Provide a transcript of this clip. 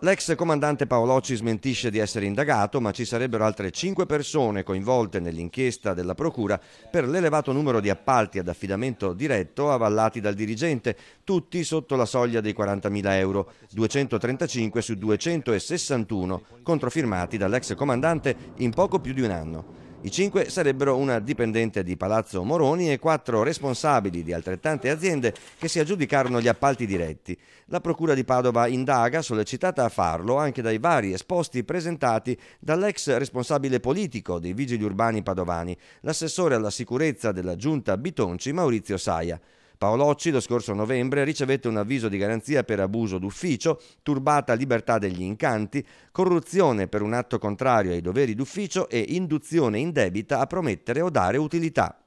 L'ex comandante Paolocci smentisce di essere indagato, ma ci sarebbero altre cinque persone coinvolte nell'inchiesta della Procura per l'elevato numero di appalti ad affidamento diretto avallati dal dirigente, tutti sotto la soglia dei 40.000 euro, 235 su 261, controfirmati dall'ex comandante in poco più di un anno. I cinque sarebbero una dipendente di Palazzo Moroni e quattro responsabili di altrettante aziende che si aggiudicarono gli appalti diretti. La Procura di Padova indaga, sollecitata a farlo anche dai vari esposti presentati dall'ex responsabile politico dei vigili urbani padovani, l'assessore alla sicurezza della giunta Bitonci Maurizio Saia. Paolocci lo scorso novembre ricevette un avviso di garanzia per abuso d'ufficio, turbata libertà degli incanti, corruzione per un atto contrario ai doveri d'ufficio e induzione indebita a promettere o dare utilità.